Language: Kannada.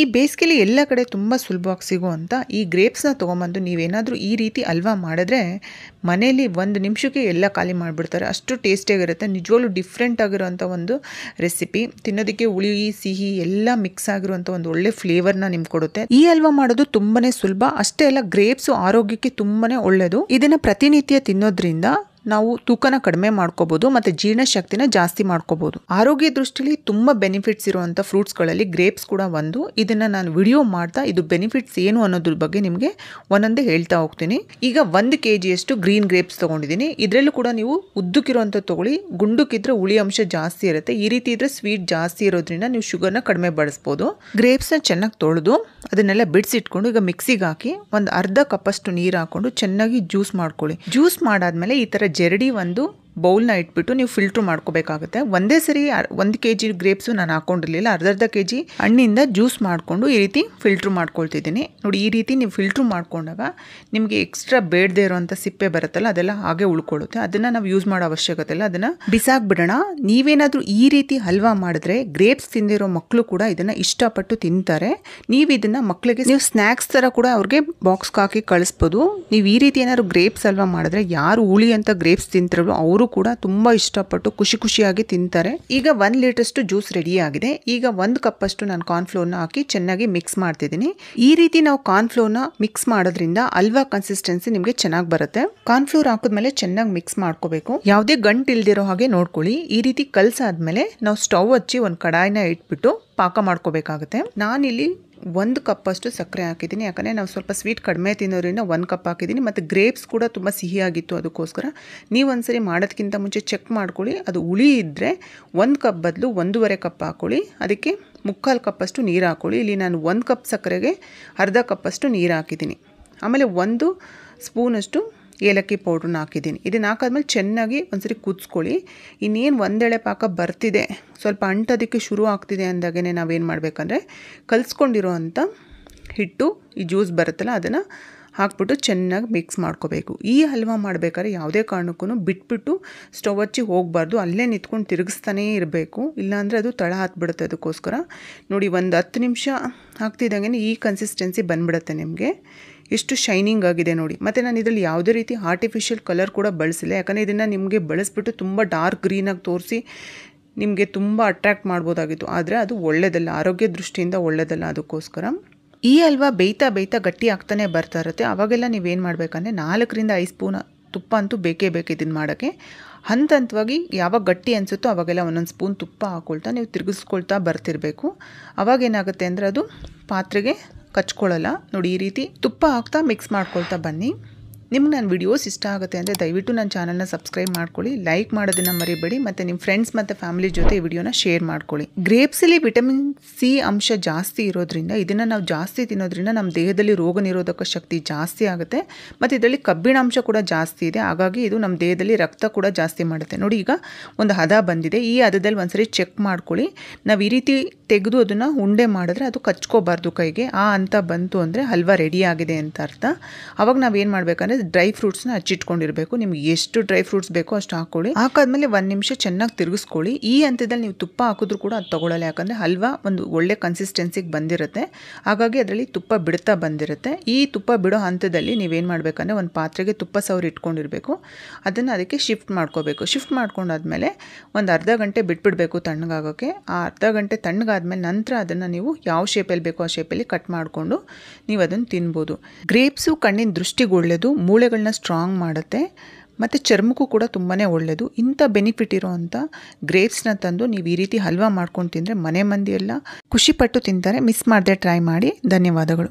ಈ ಬೇಸಿಗೆಲಿ ಎಲ್ಲ ಕಡೆ ತುಂಬ ಸುಲಭವಾಗಿ ಸಿಗೋ ಅಂತ ಈ ಗ್ರೇಪ್ಸ್ನ ತೊಗೊಂಬಂದು ನೀವೇನಾದರೂ ಈ ರೀತಿ ಅಲ್ವಾ ಮಾಡಿದ್ರೆ ಮನೇಲಿ ಒಂದು ನಿಮಿಷಕ್ಕೆ ಎಲ್ಲ ಖಾಲಿ ಮಾಡಿಬಿಡ್ತಾರೆ ಅಷ್ಟು ಟೇಸ್ಟಿಯಾಗಿರುತ್ತೆ ನಿಜವಾಗ್ಲೂ ಡಿಫ್ರೆಂಟ್ ಆಗಿರೋವಂಥ ಒಂದು ರೆಸಿಪಿ ತಿನ್ನೋದಕ್ಕೆ ಹುಳಿ ಸಿಹಿ ಎಲ್ಲ ಮಿಕ್ಸ್ ಆಗಿರುವಂಥ ಒಂದು ಒಳ್ಳೆ ಫ್ಲೇವರ್ನ ನಿಮ್ಗೆ ಕೊಡುತ್ತೆ ಈ ಅಲ್ವಾ ಮಾಡೋದು ತುಂಬನೇ ಸುಲಭ ಅಷ್ಟೇ ಅಲ್ಲ ಗ್ರೇಪ್ಸು ಆರೋಗ್ಯಕ್ಕೆ ತುಂಬಾ ಒಳ್ಳೆಯದು ಇದನ್ನು ಪ್ರತಿನಿತ್ಯ ತಿನ್ನೋದ್ರಿಂದ ನಾವು ತೂಕನ ಕಡಿಮೆ ಮಾಡ್ಕೋಬಹುದು ಮತ್ತು ಜೀರ್ಣಶಕ್ತಿನ ಜಾಸ್ತಿ ಮಾಡ್ಕೋಬಹುದು ಆರೋಗ್ಯ ದೃಷ್ಟಿಲಿ ತುಂಬ ಬೆನಿಫಿಟ್ಸ್ ಫ್ರೂಟ್ಸ್ ಫ್ರೂಟ್ಸ್ಗಳಲ್ಲಿ ಗ್ರೇಪ್ಸ್ ಕೂಡ ಒಂದು ಇದನ್ನು ನಾನು ವಿಡಿಯೋ ಮಾಡ್ತಾ ಇದು ಬೆನಿಫಿಟ್ಸ್ ಏನು ಅನ್ನೋದ್ರ ಬಗ್ಗೆ ನಿಮಗೆ ಒಂದೊಂದೇ ಹೇಳ್ತಾ ಹೋಗ್ತೀನಿ ಈಗ ಒಂದು ಕೆ ಜಿಯಷ್ಟು ಗ್ರೀನ್ ಗ್ರೇಪ್ಸ್ ತೊಗೊಂಡಿದ್ದೀನಿ ಇದರಲ್ಲೂ ಕೂಡ ನೀವು ಉದ್ದಕ್ಕಿರುವಂಥ ತೊಗೊಳ್ಳಿ ಗುಂಡುಕಿದ್ರೆ ಹುಳಿ ಅಂಶ ಜಾಸ್ತಿ ಇರುತ್ತೆ ಈ ರೀತಿ ಇದ್ರೆ ಸ್ವೀಟ್ ಜಾಸ್ತಿ ಇರೋದ್ರಿಂದ ನೀವು ಶುಗರ್ನ ಕಡಿಮೆ ಬಳಸ್ಬೋದು ಗ್ರೇಪ್ಸ್ನ ಚೆನ್ನಾಗಿ ತೊಳೆದು ಅದನ್ನೆಲ್ಲ ಬಿಡಿಸಿಟ್ಕೊಂಡು ಈಗ ಮಿಕ್ಸಿಗೆ ಹಾಕಿ ಒಂದು ಅರ್ಧ ಕಪ್ಪಷ್ಟು ನೀರು ಹಾಕೊಂಡು ಚೆನ್ನಾಗಿ ಜ್ಯೂಸ್ ಮಾಡ್ಕೊಳ್ಳಿ ಜ್ಯೂಸ್ ಮಾಡಾದ್ಮೇಲೆ ಈ ಥರ ಜರಡಿ ಒಂದು ಬೌಲ್ನ ಇಟ್ಬಿಟ್ಟು ನೀವು ಫಿಲ್ಟ್ರ್ ಮಾಡ್ಕೋಬೇಕಾಗುತ್ತೆ ಒಂದೇ ಸರಿ ಒಂದು ಕೆ ಜಿ ಗ್ರೇಪ್ಸು ನಾನು ಹಾಕೊಂಡಿರಲಿಲ್ಲ ಅರ್ಧರ್ಧ ಕೆ ಜಿ ಹಣ್ಣಿಂದ ಜ್ಯೂಸ್ ಮಾಡಿಕೊಂಡು ಈ ರೀತಿ ಫಿಲ್ಟ್ರ್ ಮಾಡ್ಕೊಳ್ತಿದ್ದೀನಿ ನೋಡಿ ಈ ರೀತಿ ನೀವು ಫಿಲ್ಟ್ರ್ ಮಾಡ್ಕೊಂಡಾಗ ನಿಮಗೆ ಎಕ್ಸ್ಟ್ರಾ ಬೇಡದೇ ಇರೋವಂಥ ಸಿಪ್ಪೆ ಬರುತ್ತಲ್ಲ ಅದೆಲ್ಲ ಹಾಗೆ ಉಳ್ಕೊಳ್ಳುತ್ತೆ ಅದನ್ನು ನಾವು ಯೂಸ್ ಮಾಡೋ ಅವಶ್ಯಕತೆ ಇಲ್ಲ ಅದನ್ನು ಬಿಸಾಕ್ಬಿಡೋಣ ನೀವೇನಾದರೂ ಈ ರೀತಿ ಹಲ್ವಾ ಮಾಡಿದ್ರೆ ಗ್ರೇಪ್ಸ್ ತಿಂದಿರೋ ಮಕ್ಕಳು ಕೂಡ ಇದನ್ನು ಇಷ್ಟಪಟ್ಟು ತಿಂತಾರೆ ನೀವು ಇದನ್ನು ಮಕ್ಕಳಿಗೆ ನೀವು ಸ್ನ್ಯಾಕ್ಸ್ ಥರ ಕೂಡ ಅವ್ರಿಗೆ ಬಾಕ್ಸ್ಗೆ ಹಾಕಿ ಕಳಿಸ್ಬೋದು ನೀವು ಈ ರೀತಿ ಏನಾದ್ರು ಗ್ರೇಪ್ಸ್ ಹಲ್ವಾ ಮಾಡಿದ್ರೆ ಯಾರು ಹುಳಿ ಅಂತ ಗ್ರೇಪ್ಸ್ ತಿಂತಿರೋ ಅವರು ಅವರು ಕೂಡ ತುಂಬ ಇಷ್ಟಪಟ್ಟು ಖುಷಿ ಖುಷಿಯಾಗಿ ತಿಂತಾರೆ ಈಗ ಒಂದು ಲೀಟರ್ಸ್ಟು ಜ್ಯೂಸ್ ರೆಡಿ ಆಗಿದೆ ಈಗ ಒಂದು ಕಪ್ಪಷ್ಟು ನಾನು ಕಾರ್ನ್ಫ್ಲೋರ್ನ ಹಾಕಿ ಚೆನ್ನಾಗಿ ಮಿಕ್ಸ್ ಮಾಡ್ತಿದ್ದೀನಿ ಈ ರೀತಿ ನಾವು ಕಾರ್ನ್ಫ್ಲೋರ್ನ ಮಿಕ್ಸ್ ಮಾಡೋದ್ರಿಂದ ಅಲ್ವಾ ಕನ್ಸಿಸ್ಟೆನ್ಸಿ ನಿಮಗೆ ಚೆನ್ನಾಗಿ ಬರುತ್ತೆ ಕಾರ್ನ್ಫ್ಲೋರ್ ಹಾಕಿದ್ಮೇಲೆ ಚೆನ್ನಾಗಿ ಮಿಕ್ಸ್ ಮಾಡ್ಕೋಬೇಕು ಯಾವುದೇ ಗಂಟು ಇಲ್ದಿರೋ ಹಾಗೆ ನೋಡ್ಕೊಳ್ಳಿ ಈ ರೀತಿ ಕಲ್ಸಾದ್ಮೇಲೆ ನಾವು ಸ್ಟವ್ ಹಚ್ಚಿ ಒಂದು ಕಡಾಯಿನ ಇಟ್ಬಿಟ್ಟು ಪಾಕ ಮಾಡ್ಕೋಬೇಕಾಗುತ್ತೆ ನಾನಿಲ್ಲಿ ಒಂದು ಕಪ್ಪಷ್ಟು ಸಕ್ಕರೆ ಹಾಕಿದ್ದೀನಿ ಯಾಕಂದರೆ ನಾವು ಸ್ವಲ್ಪ ಸ್ವೀಟ್ ಕಡಿಮೆ ತಿನ್ನೋದ್ರಿಂದ ಒಂದು ಕಪ್ ಹಾಕಿದ್ದೀನಿ ಮತ್ತು ಗ್ರೇಪ್ಸ್ ಕೂಡ ತುಂಬ ಸಿಹಿಯಾಗಿತ್ತು ಅದಕ್ಕೋಸ್ಕರ ನೀವು ಸರಿ ಮಾಡೋದಕ್ಕಿಂತ ಮುಂಚೆ ಚೆಕ್ ಮಾಡ್ಕೊಳ್ಳಿ ಅದು ಹುಳಿ ಇದ್ದರೆ ಒಂದು ಕಪ್ ಬದಲು ಒಂದೂವರೆ ಕಪ್ ಹಾಕ್ಕೊಳ್ಳಿ ಅದಕ್ಕೆ ಮುಕ್ಕಾಲು ಕಪ್ಪಷ್ಟು ನೀರು ಹಾಕೊಳ್ಳಿ ಇಲ್ಲಿ ನಾನು ಒಂದು ಕಪ್ ಸಕ್ಕರೆಗೆ ಅರ್ಧ ಕಪ್ಪಷ್ಟು ನೀರು ಹಾಕಿದ್ದೀನಿ ಆಮೇಲೆ ಒಂದು ಸ್ಪೂನಷ್ಟು ಏಲಕ್ಕಿ ಪೌಡ್ರನ್ನ ಹಾಕಿದ್ದೀನಿ ಇದನ್ನು ಹಾಕಾದ್ಮೇಲೆ ಚೆನ್ನಾಗಿ ಒಂದ್ಸರಿ ಕುದಿಸ್ಕೊಳ್ಳಿ ಇನ್ನೇನು ಒಂದೆಳೆ ಪಾಕ ಬರ್ತಿದೆ ಸ್ವಲ್ಪ ಅಂಟೋದಕ್ಕೆ ಶುರು ಆಗ್ತಿದೆ ಅಂದಾಗೇ ನಾವೇನು ಮಾಡಬೇಕಂದ್ರೆ ಕಲಿಸ್ಕೊಂಡಿರೋ ಅಂಥ ಹಿಟ್ಟು ಈ ಜ್ಯೂಸ್ ಬರುತ್ತಲ್ಲ ಅದನ್ನು ಹಾಕ್ಬಿಟ್ಟು ಚೆನ್ನಾಗಿ ಮಿಕ್ಸ್ ಮಾಡ್ಕೋಬೇಕು ಈ ಹಲ್ವಾ ಮಾಡಬೇಕಾದ್ರೆ ಯಾವುದೇ ಕಾರಣಕ್ಕೂ ಬಿಟ್ಬಿಟ್ಟು ಸ್ಟವ್ ಹಚ್ಚಿ ಹೋಗಬಾರ್ದು ಅಲ್ಲೇ ನಿಂತ್ಕೊಂಡು ತಿರುಗಿಸ್ತಾನೇ ಇರಬೇಕು ಇಲ್ಲಾಂದರೆ ಅದು ತಳ ಹಾಕ್ಬಿಡುತ್ತೆ ಅದಕ್ಕೋಸ್ಕರ ನೋಡಿ ಒಂದು ಹತ್ತು ನಿಮಿಷ ಹಾಕ್ತಿದ್ದಂಗೆ ಈ ಕನ್ಸಿಸ್ಟೆನ್ಸಿ ಬಂದ್ಬಿಡುತ್ತೆ ನಿಮಗೆ ಎಷ್ಟು ಶೈನಿಂಗ್ ಆಗಿದೆ ನೋಡಿ ಮತ್ತು ನಾನು ಇದರಲ್ಲಿ ಯಾವುದೇ ರೀತಿ ಆರ್ಟಿಫಿಷಿಯಲ್ ಕಲರ್ ಕೂಡ ಬಳಸಿಲ್ಲ ಯಾಕಂದರೆ ಇದನ್ನು ನಿಮಗೆ ಬಳಸ್ಬಿಟ್ಟು ತುಂಬ ಡಾರ್ಕ್ ಗ್ರೀನಾಗಿ ತೋರಿಸಿ ನಿಮಗೆ ತುಂಬ ಅಟ್ರ್ಯಾಕ್ಟ್ ಮಾಡ್ಬೋದಾಗಿತ್ತು ಆದರೆ ಅದು ಒಳ್ಳೆಯದಲ್ಲ ಆರೋಗ್ಯ ದೃಷ್ಟಿಯಿಂದ ಒಳ್ಳೆಯದಲ್ಲ ಅದಕ್ಕೋಸ್ಕರ ಈ ಅಲ್ವ ಬೇಯ್ತಾ ಬೇಯ್ತಾ ಗಟ್ಟಿ ಆಗ್ತಾನೆ ಬರ್ತಾ ಇರುತ್ತೆ ಅವಾಗೆಲ್ಲ ನೀವೇನು ಮಾಡಬೇಕಂದ್ರೆ ನಾಲ್ಕರಿಂದ ಐದು ಸ್ಪೂನ್ ತುಪ್ಪ ಅಂತೂ ಬೇಕೇ ಬೇಕು ಇದನ್ನು ಮಾಡೋಕ್ಕೆ ಹಂತ ಹಂತವಾಗಿ ಯಾವಾಗ ಗಟ್ಟಿ ಅನಿಸುತ್ತೋ ಅವಾಗೆಲ್ಲ ಒಂದೊಂದು ಸ್ಪೂನ್ ತುಪ್ಪ ಹಾಕ್ಕೊಳ್ತಾ ನೀವು ತಿರುಗಿಸ್ಕೊಳ್ತಾ ಬರ್ತಿರಬೇಕು ಅವಾಗೇನಾಗುತ್ತೆ ಅಂದರೆ ಅದು ಪಾತ್ರೆಗೆ ಕಚ್ಕೊಳ್ಳಲ್ಲ ನೋಡಿ ಈ ರೀತಿ ತುಪ್ಪ ಹಾಕ್ತಾ ಮಿಕ್ಸ್ ಮಾಡ್ಕೊಳ್ತಾ ಬನ್ನಿ ನಿಮ್ಗೆ ನನ್ನ ವೀಡಿಯೋಸ್ ಇಷ್ಟ ಆಗುತ್ತೆ ಅಂದರೆ ದಯವಿಟ್ಟು ನನ್ನ ಚಾನಲ್ನ ಸಬ್ಸ್ಕ್ರೈಬ್ ಮಾಡ್ಕೊಳ್ಳಿ ಲೈಕ್ ಮಾಡೋದನ್ನು ಮರಿಬೇಡಿ ಮತ್ತು ನಿಮ್ಮ ಫ್ರೆಂಡ್ಸ್ ಮತ್ತು ಫ್ಯಾಮಿಲಿ ಜೊತೆ ಈ ವಿಡಿಯೋನ ಶೇರ್ ಮಾಡ್ಕೊಳ್ಳಿ ಗ್ರೇಪ್ಸಲ್ಲಿ ವಿಟಮಿನ್ ಸಿ ಅಂಶ ಜಾಸ್ತಿ ಇರೋದ್ರಿಂದ ಇದನ್ನು ನಾವು ಜಾಸ್ತಿ ತಿನ್ನೋದ್ರಿಂದ ನಮ್ಮ ದೇಹದಲ್ಲಿ ರೋಗ ನಿರೋಧಕ ಶಕ್ತಿ ಜಾಸ್ತಿ ಆಗುತ್ತೆ ಮತ್ತು ಇದರಲ್ಲಿ ಕಬ್ಬಿಣ ಅಂಶ ಕೂಡ ಜಾಸ್ತಿ ಇದೆ ಹಾಗಾಗಿ ಇದು ನಮ್ಮ ದೇಹದಲ್ಲಿ ರಕ್ತ ಕೂಡ ಜಾಸ್ತಿ ಮಾಡುತ್ತೆ ನೋಡಿ ಈಗ ಒಂದು ಹದ ಬಂದಿದೆ ಈ ಹದದಲ್ಲಿ ಒಂದ್ಸರಿ ಚೆಕ್ ಮಾಡ್ಕೊಳ್ಳಿ ನಾವು ಈ ರೀತಿ ತೆಗೆದು ಅದನ್ನು ಉಂಡೆ ಮಾಡಿದ್ರೆ ಅದು ಕಚ್ಕೋಬಾರ್ದು ಕೈಗೆ ಆ ಅಂತ ಬಂತು ಅಂದರೆ ಹಲ್ವಾ ರೆಡಿ ಆಗಿದೆ ಅಂತ ಅರ್ಥ ಅವಾಗ ನಾವೇನು ಮಾಡಬೇಕಂದ್ರೆ ಡ್ರೈ ಫ್ರೂಟ್ಸ್ನ ಹಚ್ಚಿಟ್ಕೊಂಡಿರಬೇಕು ನಿಮ್ಗೆ ಎಷ್ಟು ಡ್ರೈ ಫ್ರೂಟ್ಸ್ ಬೇಕೋ ಅಷ್ಟು ಹಾಕೊಳ್ಳಿ ಹಾಕಾದ್ಮೇಲೆ ಒಂದು ನಿಮಿಷ ಚೆನ್ನಾಗಿ ತಿರುಗಿಸ್ಕೊಳ್ಳಿ ಈ ಹಂತದಲ್ಲಿ ನೀವು ತುಪ್ಪ ಹಾಕಿದ್ರು ಕೂಡ ಅದು ತೊಗೊಳ್ಳಲ್ಲ ಯಾಕಂದರೆ ಹಲ್ವಾ ಒಂದು ಒಳ್ಳೆ ಕನ್ಸಿಸ್ಟೆನ್ಸಿಗೆ ಬಂದಿರುತ್ತೆ ಹಾಗಾಗಿ ಅದರಲ್ಲಿ ತುಪ್ಪ ಬಿಡ್ತಾ ಬಂದಿರುತ್ತೆ ಈ ತುಪ್ಪ ಬಿಡೋ ಹಂತದಲ್ಲಿ ನೀವೇನು ಮಾಡಬೇಕಂದ್ರೆ ಒಂದು ಪಾತ್ರೆಗೆ ತುಪ್ಪ ಸವರಿ ಇಟ್ಕೊಂಡಿರಬೇಕು ಅದನ್ನು ಅದಕ್ಕೆ ಶಿಫ್ಟ್ ಮಾಡ್ಕೋಬೇಕು ಶಿಫ್ಟ್ ಮಾಡ್ಕೊಂಡಾದ್ಮೇಲೆ ಒಂದು ಅರ್ಧ ಗಂಟೆ ಬಿಟ್ಬಿಡಬೇಕು ತಣ್ಣಗಾಗೋಕ್ಕೆ ಆ ಅರ್ಧ ಗಂಟೆ ತಣ್ಣಗಾದ್ಮೇಲೆ ನಂತರ ಅದನ್ನು ನೀವು ಯಾವ ಶೇಪಲ್ಲಿ ಬೇಕೋ ಆ ಶೇಪಲ್ಲಿ ಕಟ್ ಮಾಡಿಕೊಂಡು ನೀವು ಅದನ್ನು ತಿನ್ಬೋದು ಗ್ರೇಪ್ಸು ಕಣ್ಣಿನ ದೃಷ್ಟಿಗೆ ಒಳ್ಳೆಯದು ಮೂಳೆಗಳನ್ನ ಸ್ಟ್ರಾಂಗ್ ಮಾಡುತ್ತೆ ಮತ್ತು ಚರ್ಮಕ್ಕೂ ಕೂಡ ತುಂಬಾ ಒಳ್ಳೆಯದು ಇಂಥ ಬೆನಿಫಿಟ್ ಇರೋವಂಥ ಗ್ರೇಪ್ಸ್ನ ತಂದು ನೀವು ಈ ರೀತಿ ಹಲ್ವಾ ಮಾಡ್ಕೊಂಡು ತಿಂದರೆ ಮನೆ ಮಂದಿಯೆಲ್ಲ ಖುಷಿಪಟ್ಟು ತಿಂತಾರೆ ಮಿಸ್ ಮಾಡದೆ ಟ್ರೈ ಮಾಡಿ ಧನ್ಯವಾದಗಳು